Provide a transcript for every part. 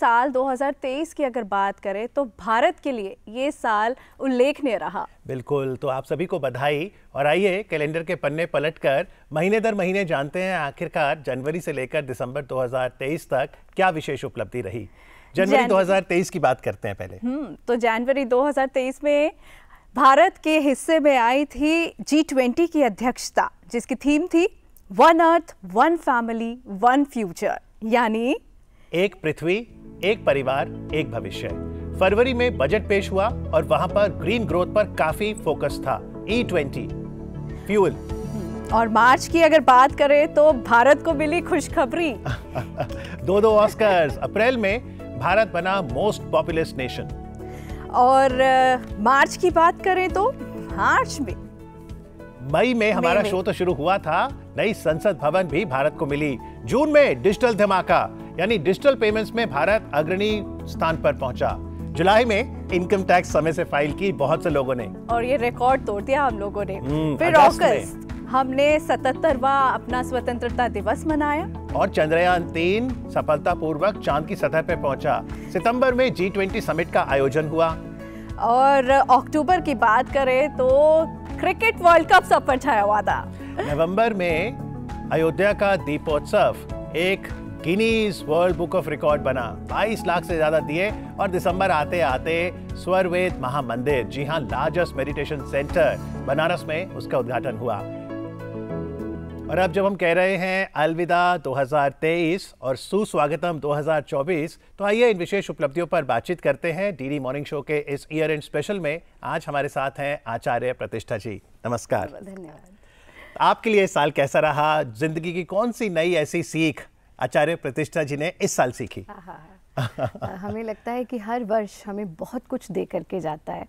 साल 2023 की अगर बात करें तो भारत के लिए ये साल उल्लेखनीय रहा बिल्कुल तो आप सभी को बधाई और आइए कैलेंडर के पन्ने पलटकर महीने दर महीने जानते हैं आखिरकार जनवरी से लेकर दिसंबर 2023 तक क्या विशेष उपलब्धि रही जनवरी 2023 की बात करते हैं पहले हम्म, तो जनवरी 2023 में भारत के हिस्से में आई थी जी ट्वेंटी की अध्यक्षता जिसकी थीम थी one earth one family one future यानी एक पृथ्वी एक परिवार एक भविष्य फरवरी में बजट पेश हुआ और वहां पर ग्रीन ग्रोथ पर काफी फोकस था ई ट्वेंटी फ्यूल और मार्च की अगर बात करें तो भारत को मिली खुशखबरी दो दो ऑस्कर्स अप्रैल में भारत बना मोस्ट पॉपुलस नेशन और मार्च की बात करें तो मार्च में मई में हमारा शो तो शुरू हुआ था नई संसद भवन भी भारत को मिली जून में डिजिटल धमाका यानी डिजिटल पेमेंट्स में भारत अग्रणी स्थान पर पहुंचा जुलाई में इनकम टैक्स समय से फाइल की बहुत से लोगों ने और ये रिकॉर्ड तोड़ दिया हम लोगों ने हम्म, फिर अगस्त हमने सतहत्तरवा अपना स्वतंत्रता दिवस मनाया और चंद्रयान तीन सफलता पूर्वक चांद की सतह पर पहुंचा सितंबर में जी ट्वेंटी समिट का आयोजन हुआ और अक्टूबर की बात करें तो क्रिकेट वर्ल्ड कप सब पर छाया हुआ था नवंबर में अयोध्या का दीपोत्सव एक Guinness world book of record बना 22 लाख से ज़्यादा दिए और दिसंबर आते आते स्वरवेद महामंदिर जी हाँ लार्जेस्ट मेडिटेशन सेंटर बनारस में उसका उद्घाटन हुआ और अब जब हम कह रहे हैं अलविदा 2023 और सुस्वागतम 2024 तो आइए इन विशेष उपलब्धियों पर बातचीत करते हैं डीडी मॉर्निंग शो के इस ईयर एंड स्पेशल में आज हमारे साथ हैं आचार्य प्रतिष्ठा जी नमस्कार धन्यवाद आपके लिए साल कैसा रहा जिंदगी की कौन सी नई ऐसी सीख आचार्य प्रतिष्ठा जी ने इस साल सीखी हाँ, हाँ, हाँ। हमें लगता है कि हर वर्ष हमें बहुत कुछ दे करके जाता है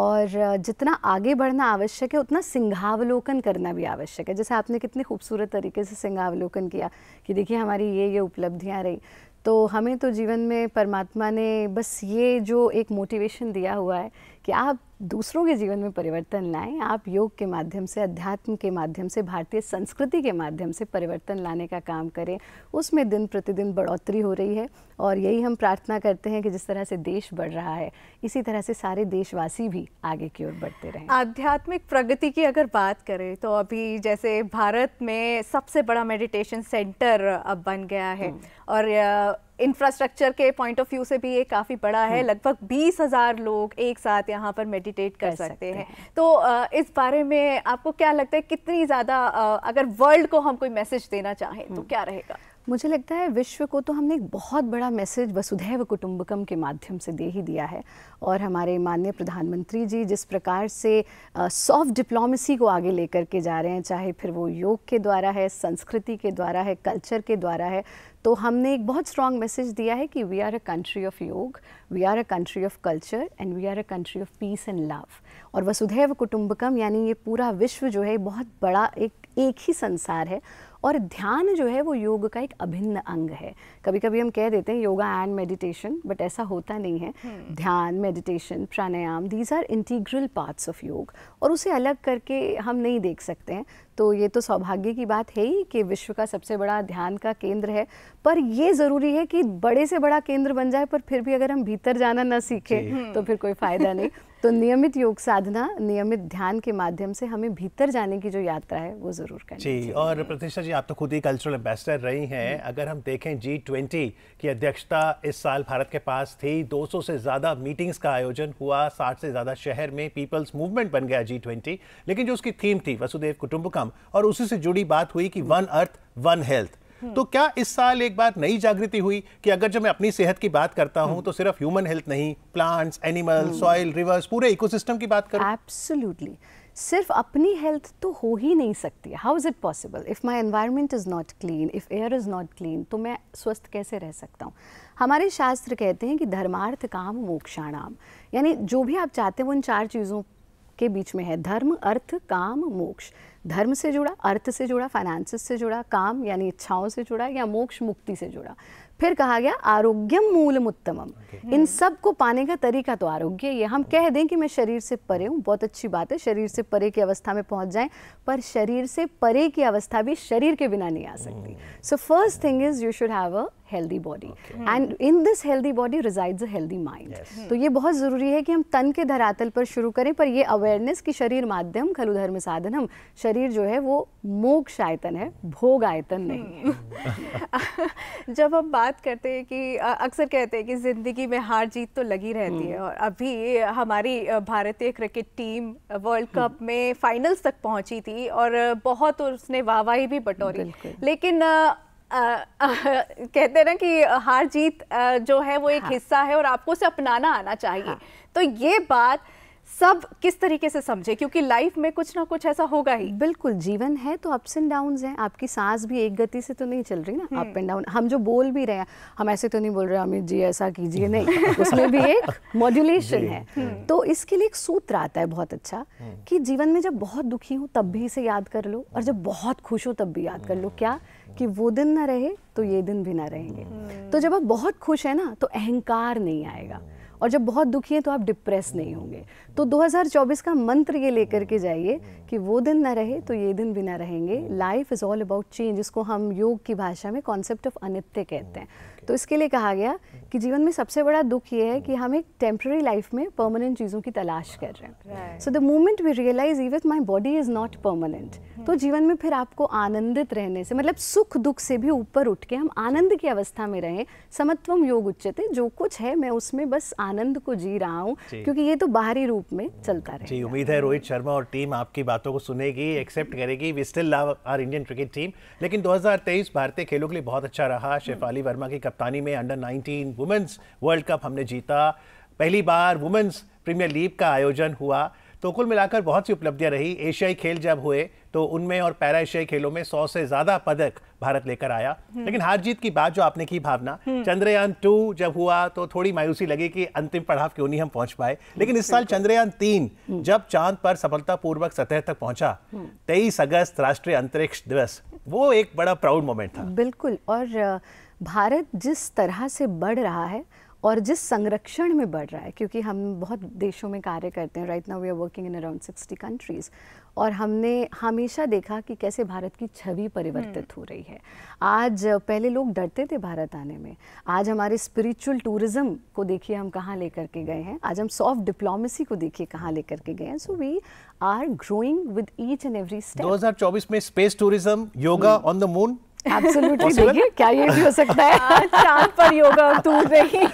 और जितना आगे बढ़ना आवश्यक है उतना सिंघावलोकन करना भी आवश्यक है जैसे आपने कितने खूबसूरत तरीके से सिंघावलोकन किया कि देखिए हमारी ये ये उपलब्धियाँ रही तो हमें तो जीवन में परमात्मा ने बस ये जो एक मोटिवेशन दिया हुआ है कि आप दूसरों के जीवन में परिवर्तन लाएं आप योग के माध्यम से अध्यात्म के माध्यम से भारतीय संस्कृति के माध्यम से परिवर्तन लाने का काम करें उसमें दिन प्रतिदिन बढ़ोतरी हो रही है और यही हम प्रार्थना करते हैं कि जिस तरह से देश बढ़ रहा है इसी तरह से सारे देशवासी भी आगे की ओर बढ़ते रहें आध्यात्मिक प्रगति की अगर बात करें तो अभी जैसे भारत में सबसे बड़ा मेडिटेशन सेंटर अब बन गया है हम्म। और इंफ्रास्ट्रक्चर के पॉइंट ऑफ व्यू से भी ये काफ़ी बड़ा है हम्म। लगभग बीस हज़ार लोग एक साथ यहाँ पर मेडिटेट कर, कर सकते, सकते हैं है। तो आ, इस बारे में आपको क्या लगता है कितनी ज़्यादा अगर वर्ल्ड को हम कोई मैसेज देना चाहें तो हम्म। क्या रहेगा मुझे लगता है विश्व को तो हमने एक बहुत बड़ा मैसेज वसुधैव कुटुंबकम के माध्यम से दे ही दिया है और हमारे माननीय प्रधानमंत्री जी जिस प्रकार से सॉफ्ट डिप्लोमेसी को आगे लेकर के जा रहे हैं चाहे फिर वो योग के द्वारा है संस्कृति के द्वारा है कल्चर के द्वारा है तो हमने एक बहुत स्ट्रॉन्ग मैसेज दिया है कि we are a country of yoga we are a country of culture and we are a country of peace and love और वसुधैव कुटुंबकम यानी ये पूरा विश्व जो है बहुत बड़ा एक एक ही संसार है और ध्यान जो है वो योग का एक अभिन्न अंग है कभी कभी हम कह देते हैं योगा एंड मेडिटेशन बट ऐसा होता नहीं है हम्म। ध्यान meditation pranayama these are integral parts of yoga और उसे अलग करके हम नहीं देख सकते हैं तो ये तो सौभाग्य की बात है ही कि विश्व का सबसे बड़ा ध्यान का केंद्र है पर ये ज़रूरी है कि बड़े से बड़ा केंद्र बन जाए पर फिर भी अगर हम भीतर जाना ना सीखें तो फिर कोई फ़ायदा नहीं तो नियमित योग साधना नियमित ध्यान के माध्यम से हमें भीतर जाने की जो यात्रा है वो जरूर करनी जी और प्रतिष्ठा जी आप तो खुद ही कल्चरल एम्बेसडर रही हैं अगर हम देखें जी ट्वेंटी की अध्यक्षता इस साल भारत के पास थी 200 से ज़्यादा मीटिंग्स का आयोजन हुआ 60 से ज़्यादा शहर में पीपल्स मूवमेंट बन गया जी ट्वेंटी लेकिन जो उसकी थीम थी वसुदेव कुटुम्बकम और उसी से जुड़ी बात हुई कि वन अर्थ वन हेल्थ तो हम्म। क्या इस साल एक बार नई जागृति हुई कि अगर जब मैं अपनी सेहत की बात करता हूँ हम्म। तो सिर्फ ह्यूमन हेल्थ नहीं प्लांट्स एनिमल सॉइल रिवर्स पूरे इकोसिस्टम की बात करूँ एब्सोल्युटली सिर्फ अपनी हेल्थ तो हो ही नहीं सकती how is it possible if my environment is not clean if air is not clean तो मैं स्वस्थ कैसे रह सकता हूँ हमारे शास्त्र कहते हैं कि धर्मार्थ काम मोक्षाणाम यानी जो भी आप चाहते हैं वो इन चार चीज़ों के बीच में है धर्म अर्थ काम मोक्ष धर्म से जुड़ा अर्थ से जुड़ा फाइनेंसिस से जुड़ा काम यानी इच्छाओं से जुड़ा या मोक्ष मुक्ति से जुड़ा फिर कहा गया आरोग्यम मूलम उत्तम okay. इन सब को पाने का तरीका तो आरोग्य ये हम कह दें कि मैं शरीर से परे हूँ बहुत अच्छी बात है शरीर से परे की अवस्था में पहुंच जाए पर शरीर से परे की अवस्था भी शरीर के बिना नहीं आ सकती so first thing is you should have a healthy body and in this healthy body resides a healthy mind तो ये बहुत ज़रूरी है कि हम तन के धरातल पर शुरू करें पर ये अवेयरनेस कि शरीर माध्यम खलु धर्म साधन हम शरीर जो है वो मोक्ष आयतन है भोग आयतन नहीं जब हम बात करते हैं कि अक्सर कहते हैं कि ज़िंदगी में हार जीत तो लगी रहती है hmm. और अभी हमारी भारतीय क्रिकेट टीम वर्ल्ड कप में फाइनल्स तक पहुंची थी और बहुत उसने वाहवाही भी बटोरी लेकिन कहते हैं ना कि हार जीत जो है वो एक हाँ। हिस्सा है और आपको उसे अपनाना आना चाहिए हाँ। तो ये बात सब किस तरीके से समझे क्योंकि लाइफ में कुछ ना कुछ ऐसा होगा ही बिल्कुल जीवन है तो अप्स एंड डाउन है आपकी सांस भी एक गति से तो नहीं चल रही ना अप एंड डाउन हम जो बोल भी रहे हैं हम ऐसे तो नहीं बोल रहे अमित जी ऐसा कीजिए नहीं उसमें भी एक मॉड्यूलेशन है हम्म। तो इसके लिए एक सूत्र आता है बहुत अच्छा हम्म। कि जीवन में जब बहुत दुखी हूँ तब भी इसे याद कर लो और जब बहुत खुश हो तब भी याद कर लो हम्म। क्या कि वो दिन ना रहे तो ये दिन भी ना रहेंगे हम्म। तो जब आप बहुत खुश हैं ना तो अहंकार नहीं आएगा और जब बहुत दुखी हैं तो आप डिप्रेस नहीं hmm. होंगे तो 2024 का मंत्र ये लेकर के जाइए hmm. कि वो दिन ना रहे तो ये दिन भी ना रहेंगे life is all about change इसको हम योग की भाषा में कॉन्सेप्ट ऑफ अनित्य कहते हैं hmm. तो इसके लिए कहा गया कि जीवन में सबसे बड़ा दुख ये है कि हम एक टेम्प्रेरी लाइफ में परमानेंट चीज़ों की तलाश कर रहे हैं so the moment we realise even my body is not permanent तो जीवन में फिर आपको आनंदित रहने से मतलब सुख दुख से भी ऊपर उठ के हम आनंद की अवस्था में रहें समत्वम योग उच्चते जो कुछ है मैं उसमें बस आनंद आनंद को जी रहा हूँ क्योंकि ये तो बाहरी रूप में चलता रहे उम्मीद है रोहित शर्मा और टीम आपकी बातों को सुनेगी एक्सेप्ट करेगी we still love our Indian cricket team लेकिन 2023 भारतीय खेलों के लिए बहुत अच्छा रहा शेफाली वर्मा की कप्तानी में under nineteen women's world cup हमने जीता पहली बार वुमेन्स प्रीमियर लीग का आयोजन हुआ तो कुल मिलाकर बहुत सी उपलब्धियां रही एशियाई खेल जब हुए तो उनमें और पैरा एशियाई खेलों में सौ से ज्यादा पदक भारत लेकर आया हम्म। लेकिन हार जीत की बात जो आपने की भावना हम्म। चंद्रयान टू जब हुआ तो थोड़ी मायूसी लगी कि अंतिम पड़ाव क्यों नहीं हम पहुंच पाए लेकिन इस साल चंद्रयान तीन हम्म। जब चांद पर सफलतापूर्वक सतह तक पहुंचा तेईस अगस्त राष्ट्रीय अंतरिक्ष दिवस वो एक बड़ा प्राउड मोमेंट था बिल्कुल और भारत जिस तरह से बढ़ रहा है और जिस संरक्षण में बढ़ रहा है क्योंकि हम बहुत देशों में कार्य करते हैं right now we are working in around sixty countries और हमने हमेशा देखा कि कैसे भारत की छवि परिवर्तित हम्म। हो रही है आज पहले लोग डरते थे भारत आने में आज हमारे स्पिरिचुअल टूरिज्म को देखिए हम कहाँ लेकर के गए हैं आज हम सॉफ्ट डिप्लोमेसी को देखिए कहाँ लेकर के गए हैं so we are growing with each and every step 2024 में space tourism yoga on the moon absolutely देखिए क्या ये भी हो सकता है हाँ, चांद पर योगा तू नहीं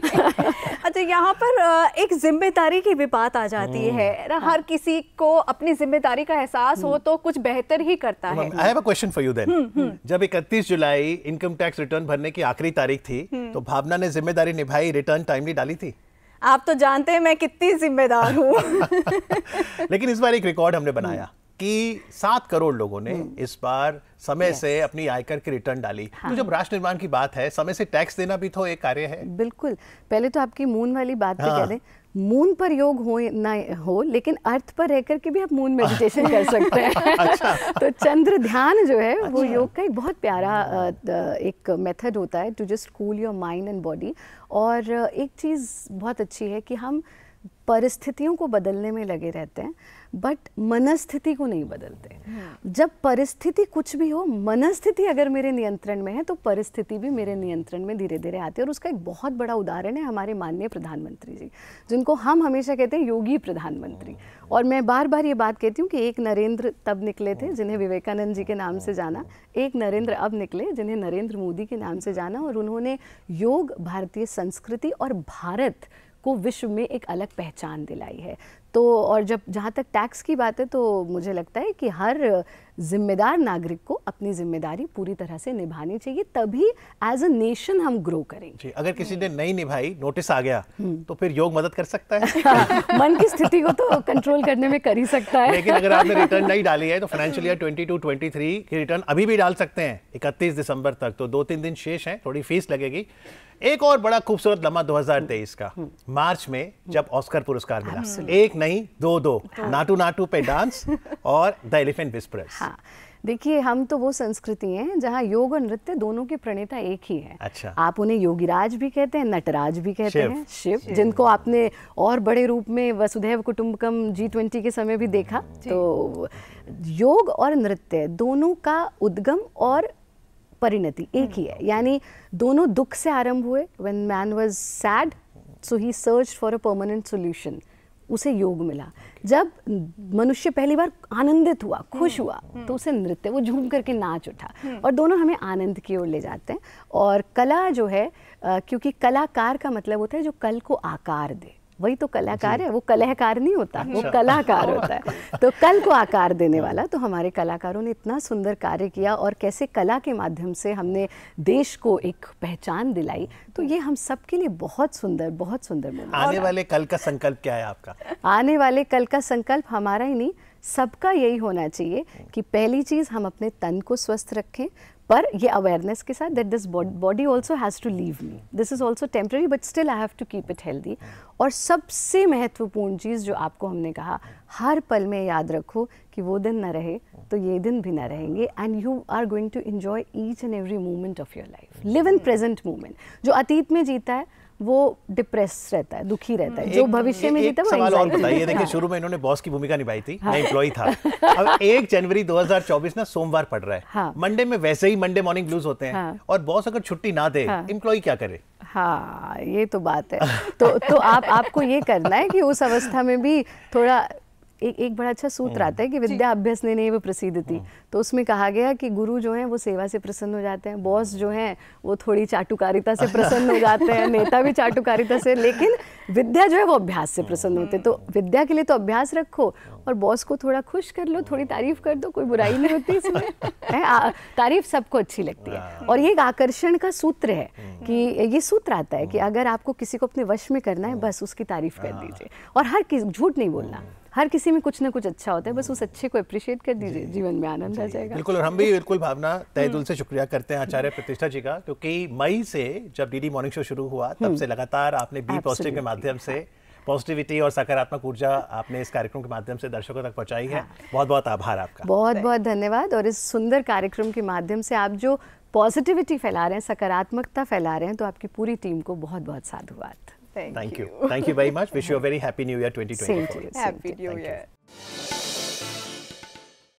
अच्छा यहाँ पर एक जिम्मेदारी की भी बात आ जाती है हम्म, ना हाँ। हर किसी को अपनी जिम्मेदारी का एहसास हो हम्म। तो कुछ बेहतर ही करता है I have a question for you then जब 31 जुलाई इनकम टैक्स रिटर्न भरने की आखिरी तारीख थी हम्म। तो भावना ने जिम्मेदारी निभाई रिटर्न टाइमली डाली थी आप तो जानते हैं मैं कितनी जिम्मेदार हूँ लेकिन इस बार एक रिकॉर्ड हमने बनाया कि सात करोड़ लोगों ने हम्म। इस बार समय से अपनी आयकर की रिटर्न डाली हाँ। तो जब राष्ट्र निर्माण की बात है समय से टैक्स देना भी तो एक कार्य है बिल्कुल पहले तो आपकी मून वाली बात हाँ। कह दें मून पर योग हो ना हो लेकिन अर्थ पर रहकर के भी आप मून मेडिटेशन कर सकते हैं अच्छा। तो चंद्र ध्यान जो है अच्छा। वो योग का एक बहुत प्यारा हाँ। एक मेथड होता है to just cool your mind and body और एक चीज़ बहुत अच्छी है कि हम परिस्थितियों को बदलने में लगे रहते हैं बट मनस्थिति को नहीं बदलते हम्म। जब परिस्थिति कुछ भी हो मनस्थिति अगर मेरे नियंत्रण में है तो परिस्थिति भी मेरे नियंत्रण में धीरे धीरे आती है और उसका एक बहुत बड़ा उदाहरण है हमारे माननीय प्रधानमंत्री जी जिनको हम हमेशा कहते हैं योगी प्रधानमंत्री हम्म। और मैं बार बार ये बात कहती हूँ कि एक नरेंद्र तब निकले थे हम्म। जिन्हें विवेकानंद जी के नाम से जाना एक नरेंद्र अब निकले जिन्हें नरेंद्र मोदी के नाम से जाना और उन्होंने योग भारतीय संस्कृति और भारत को विश्व में एक अलग पहचान दिलाई है तो और जब जहाँ तक टैक्स की बात है तो मुझे लगता है कि हर जिम्मेदार नागरिक को अपनी जिम्मेदारी पूरी तरह से निभानी चाहिए तभी एज अ नेशन हम ग्रो करेंगे जी अगर किसी ने नहीं निभाई नोटिस आ गया हम्म। तो फिर योग मदद कर सकता है हाँ, मन की स्थिति को तो कंट्रोल करने में कर ही सकता है लेकिन अगर आपने रिटर्न नहीं डाली है तो financial year twenty two twenty three की रिटर्न अभी भी डाल सकते हैं इकतीस दिसंबर तक तो दो तीन दिन शेष है थोड़ी फीस लगेगी एक और बड़ा खूबसूरत लम्हा 2023 का हम्म। मार्च में जब ऑस्कर पुरस्कार मिला एक नहीं दो दो हाँ। नाटू नाटू पे डांस और द एलिफेंट विस्परर्स हाँ। देखिए हम तो वो संस्कृति हैं जहाँ योग और नृत्य दोनों के प्रणेता एक ही है अच्छा आप उन्हें योगीराज भी कहते हैं नटराज भी कहते हैं शिव जिनको आपने और बड़े रूप में वसुधैव कुटुम्बकम जी ट्वेंटी के समय भी देखा तो योग और नृत्य दोनों का उद्गम और परिणति एक ही है हम्म। यानी दोनों दुख से आरंभ हुए when man was sad so he search for a permanent solution उसे योग मिला जब मनुष्य पहली बार आनंदित हुआ हम्म। खुश हुआ तो हम्म। उसे नृत्य वो झूम करके नाच उठा और दोनों हमें आनंद की ओर ले जाते हैं और कला जो है क्योंकि कलाकार का मतलब होता है जो कल को आकार दे वही तो कलाकार है वो कलाकार नहीं होता वो अच्छा। कलाकार होता है तो कल को आकार देने हाँ। वाला तो हमारे कलाकारों ने इतना सुंदर कार्य किया और कैसे कला के माध्यम से हमने देश को एक पहचान दिलाई तो ये हम सबके लिए बहुत सुंदर बहुत सुंदर मोमेंट आने वाले कल का संकल्प क्या है आपका आने वाले कल का संकल्प हमारा ही नहीं सबका यही होना चाहिए हम्म। कि पहली चीज़ हम अपने तन को स्वस्थ रखें पर ये अवेयरनेस के साथ that this body also has to leave me this is also temporary but still I have to keep it healthy और सबसे महत्वपूर्ण चीज़ जो आपको हमने कहा हर पल में याद रखो कि वो दिन ना रहे तो ये दिन भी ना रहेंगे and you are going to enjoy each and every moment of your life live in present moment जो अतीत में जीता है वो डिप्रेस रहता है दुखी रहता है हम्म, जो भविष्य में जीता सवाल और बताइए देखिए हाँ। शुरू में इन्होंने बॉस की भूमिका निभाई थी हाँ। मैं था अब एक जनवरी 2024 ना सोमवार पड़ रहा है हाँ। मंडे में वैसे ही मंडे मॉर्निंग ब्लूज होते हैं हाँ। और बॉस अगर छुट्टी ना दे इम्प्लॉय हाँ। क्या करे हाँ ये तो बात है तो तो आप आपको ये करना है कि उस अवस्था में भी थोड़ा एक एक बड़ा अच्छा सूत्र हम्म। आता है कि विद्या अभ्यस ने नहीं वो थी हम्म। तो उसमें कहा गया कि गुरु जो हैं वो सेवा से प्रसन्न हो जाते हैं बॉस जो हैं वो थोड़ी चाटुकारिता से प्रसन्न हो जाते हैं नेता भी चाटुकारिता से लेकिन विद्या जो है वो अभ्यास से प्रसन्न होते तो विद्या के लिए तो अभ्यास रखो और बॉस को थोड़ा खुश कर लो थोड़ी तारीफ कर दो कोई बुराई नहीं होती इसमें तारीफ सबको अच्छी लगती है हाँ। और ये एक आकर्षण का सूत्र है हम्म। कि ये सूत्र आता है कि अगर आपको किसी को अपने वश में करना है बस उसकी तारीफ कर हाँ। दीजिए और हर किस झूठ नहीं बोलना हर किसी में कुछ ना कुछ अच्छा होता है बस उस अच्छे को अप्रिशिएट कर दीजिए जीवन में आनंद आ जाएगा बिल्कुल और हम भी बिल्कुल भावना तय हम्म। दिल से शुक्रिया करते हैं आचार्य प्रतिष्ठा जी का क्योंकि मई से जब डीडी मॉर्निंग शो शुरू हुआ तब हम्म। से लगातार आपने बी पॉजिटिव के माध्यम से पॉजिटिविटी और सकारात्मक ऊर्जा आपने इस कार्यक्रम के माध्यम से दर्शकों तक पहुंचाई है हाँ। बहुत बहुत आभार आपका बहुत बहुत धन्यवाद और इस सुंदर कार्यक्रम के माध्यम से आप जो पॉजिटिविटी फैला रहे हैं सकारात्मकता फैला रहे हैं तो आपकी पूरी टीम को बहुत बहुत साधुवाद Thank, Thank you. you. Thank you very much. Wish you a very happy new year 2024. Happy new year.